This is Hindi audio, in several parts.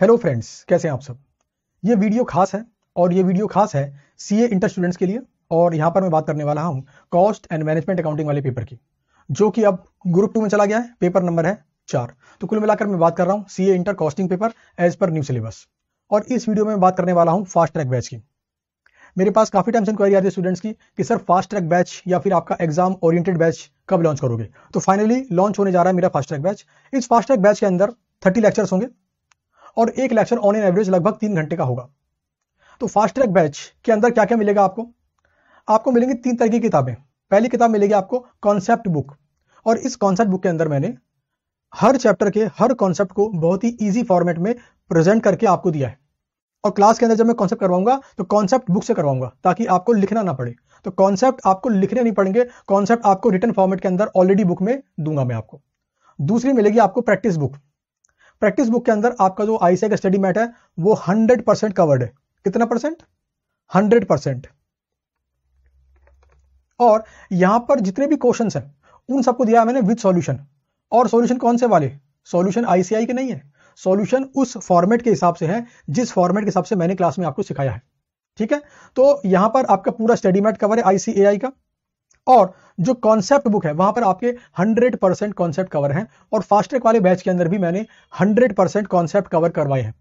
हेलो फ्रेंड्स कैसे हैं आप सब ये वीडियो खास है और ये वीडियो खास है सी ए इंटर स्टूडेंट्स के लिए और यहाँ पर मैं बात करने वाला हूँ कॉस्ट एंड मैनेजमेंट अकाउंटिंग वाले पेपर की जो कि अब ग्रुप टू में चला गया है पेपर नंबर है चार तो कुल मिलाकर मैं बात कर रहा हूँ CA inter costing paper as per new syllabus और इस वीडियो में बात करने वाला हूँ फास्ट ट्रैक बैच की मेरे पास काफ़ी टाइम से इंक्वायरी आती है स्टूडेंट्स की कि सर फास्ट ट्रैक बैच या फिर आपका एग्जाम ओरिएंटेड बैच कब लॉन्च करोगे तो फाइनली लॉन्च होने जा रहा है मेरा फास्ट ट्रैक बैच इस फास्ट ट्रैक बैच के अंदर थर्टी लेक्चर्स होंगे और एक लेक्चर ऑन एन एवरेज लगभग तीन घंटे का होगा तो फास्ट ट्रैक बैच के अंदर क्या क्या मिलेगा आपको आपको मिलेंगी तीन तरह की किताबें पहली किताब मिलेगी आपको कॉन्सेप्ट बुक और इस कॉन्सेप्ट बुक के अंदर मैंने हर चैप्टर के हर कॉन्सेप्ट को बहुत ही ईजी फॉर्मेट में प्रेजेंट करके आपको दिया है और क्लास के अंदर जब मैं कॉन्सेप्ट करवाऊंगा तो कॉन्सेप्ट बुक से करवाऊंगा ताकि आपको लिखना ना पड़े तो कॉन्सेप्ट आपको लिखने नहीं पड़ेंगे कॉन्सेप्ट आपको रिटर्न फॉर्मेट के अंदर ऑलरेडी बुक में दूंगा मैं आपको दूसरी मिलेगी आपको प्रैक्टिस बुक प्रैक्टिस बुक के अंदर आपका जो आईसीआई का स्टडी मैट है वो हंड्रेड परसेंट कवर्ड है कितना परसेंट हंड्रेड परसेंट और यहां पर जितने भी क्वेश्चन हैं उन सबको दिया मैंने विद सॉल्यूशन और सॉल्यूशन कौन से वाले सॉल्यूशन आईसीआई के नहीं है सॉल्यूशन उस फॉर्मेट के हिसाब से है जिस फॉर्मेट के हिसाब से मैंने क्लास में आपको सिखाया है ठीक है तो यहां पर आपका पूरा स्टडी मैट कवर है आईसीएआई का और जो कॉन्सेप्ट बुक है वहां पर आपके 100 परसेंट कॉन्सेप्ट कवर हैं और फास्ट्रैक वाले बैच के अंदर भी मैंने 100 परसेंट कॉन्सेप्ट कवर करवाए हैं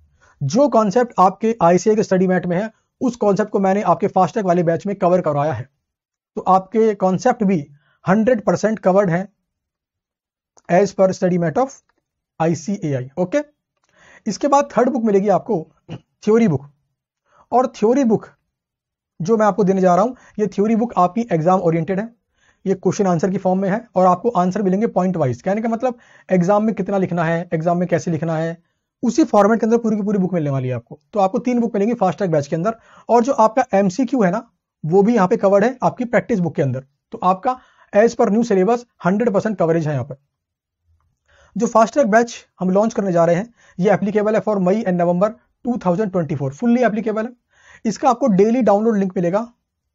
जो कॉन्सेप्ट आपके आईसीए के स्टडी मैट में है उस कॉन्सेप्ट को मैंने आपके फास्ट्रैक वाले बैच में कवर करवाया है तो आपके कॉन्सेप्ट भी हंड्रेड परसेंट कवर्ड है as per study mat of ICAI okay इसके बाद थर्ड बुक मिलेगी आपको थ्योरी बुक और थ्योरी बुक जो मैं आपको देने जा रहा हूं ये थ्योरी बुक आपकी एग्जाम ओरिएंटेड है ये क्वेश्चन आंसर की फॉर्म में है और आपको आंसर मिलेंगे पॉइंट वाइज कहने का मतलब एग्जाम में कितना लिखना है एग्जाम में कैसे लिखना है उसी फॉर्मेट के अंदर पूरी की पूरी बुक मिलने वाली है आपको तो आपको तीन बुक मिलेंगी फास्ट ट्रैक बैच के अंदर और जो आपका एमसीक्यू है ना वो भी यहाँ पे कवर्ड है आपकी प्रैक्टिस बुक के अंदर तो आपका as per new syllabus hundred percent coverage है यहाँ पर जो फास्ट ट्रैक बैच हम लॉन्च करने जा रहे हैं ये एप्लीकेबल है for May and November 2024 fully applicable है इसका आपको डेली डाउनलोड लिंक मिलेगा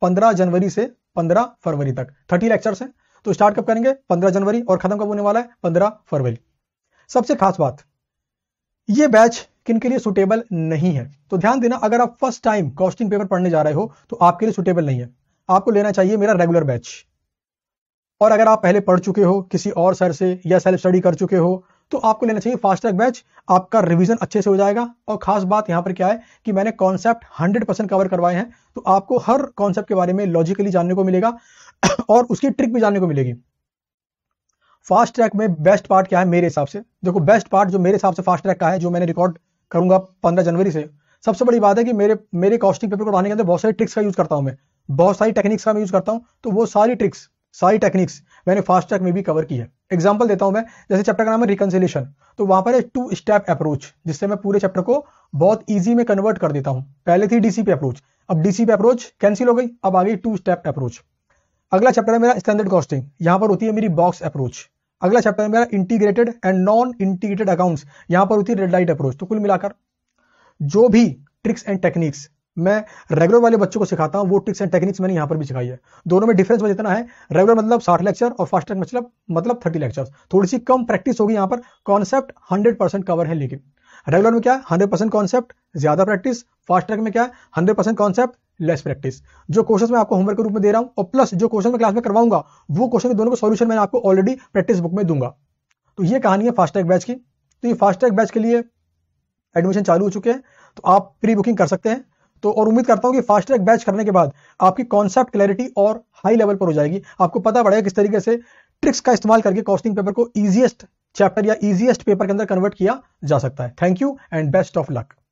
15 जनवरी से पंद्रह फरवरी तक थर्टी लेक्चर्स हैं तो स्टार्ट कब करेंगे पंद्रह जनवरी और खत्म कब होने वाला है पंद्रह फरवरी सबसे खास बात ये बैच किन के लिए सुटेबल नहीं है तो ध्यान देना अगर आप फर्स्ट टाइम कॉस्टिंग पेपर पढ़ने जा रहे हो तो आपके लिए सुटेबल नहीं है आपको लेना चाहिए मेरा रेगुलर बैच और अगर आप पहले पढ़ चुके हो किसी और सर से या सेल्फ स्टडी कर चुके हो तो आपको लेना चाहिए फास्ट ट्रैक बैच आपका रिवीजन अच्छे से हो जाएगा और खास बात यहां पर क्या है कि मैंने कॉन्सेप्ट 100 परसेंट कवर करवाए हैं तो आपको हर कॉन्सेप्ट के बारे में लॉजिकली जानने को मिलेगा और उसकी ट्रिक भी जानने को मिलेगी फास्ट ट्रैक में बेस्ट पार्ट क्या है मेरे हिसाब से देखो बेस्ट पार्ट जो मेरे हिसाब से फास्ट ट्रैक का है जो मैंने रिकॉर्ड करूंगा पंद्रह जनवरी से सबसे बड़ी बात है कि मेरे मेरे कॉस्टिंग पेपर को बनाने के अंदर बहुत सारी ट्रिक्स का यूज करता हूं मैं बहुत सारी टेक्निक्स का मैं यूज करता हूं तो वो सारी ट्रिक्स सारी टेक्निक्स मैंने फास्ट ट्रैक में भी कवर की है एग्जाम्पल देता हूं मैं जैसे चैप्टर का नाम है रिकनसिलेशन तो वहां पर है टू स्टेप अप्रोच जिससे मैं पूरे चैप्टर को बहुत ईजी में कन्वर्ट कर देता हूं पहले थी डीसीपी अप्रोच अब डीसीपी अप्रोच कैंसिल हो गई अब आ गई टू स्टेप अप्रोच अगला चैप्टर है मेरा स्टैंडर्ड कॉस्टिंग यहां पर होती है मेरी बॉक्स अप्रोच अगला चैप्टर है मेरा integrated and non integrated accounts यहां पर होती है रेड लाइट अप्रोच तो कुल मिलाकर जो भी ट्रिक्स एंड टेक्निक्स मैं रेगुलर वाले बच्चों को सिखाता हूँ वो ट्रिक्स एंड टेक्निक्स मैंने यहाँ पर भी सिखाई है दोनों में डिफरेंस वजह इतना है रेगुलर मतलब साठ लेक्चर और फास्ट ट्रैक मतलब मतलब थर्टी लेक्चर थोड़ी सी कम प्रैक्टिस होगी यहाँ पर कॉन्सेप्ट हंड्रेड परसेंट कवर है लेकिन रेगुलर में क्या है हंड्रेड परसेंट कॉन्सेप्ट ज्यादा प्रैक्टिस फास्ट ट्रैक में क्या है hundred percent concept less practice जो क्वेश्चन मैं आपको होमवर्क के रूप में दे रहा हूँ और प्लस जो क्वेश्चन मैं क्लास में करवाऊंगा वो क्वेश्चन दोनों का सोल्यूशन मैंने आपको ऑलरेडी प्रैक्टिस बुक में दूंगा तो ये कहानी है फास्ट ट्रैक बैच की तो ये फास्ट ट्रैक बैच के लिए एडमिशन चालू हो चुके हैं तो आप प्री बुकिंग कर सकते हैं तो और उम्मीद करता हूं कि फास्ट ट्रैक बैच करने के बाद आपकी कॉन्सेप्ट क्लैरिटी और हाई लेवल पर हो जाएगी आपको पता पड़ेगा किस तरीके से ट्रिक्स का इस्तेमाल करके कॉस्टिंग पेपर को ईजिएस्ट चैप्टर या ईजिएस्ट पेपर के अंदर कन्वर्ट किया जा सकता है thank you and best of luck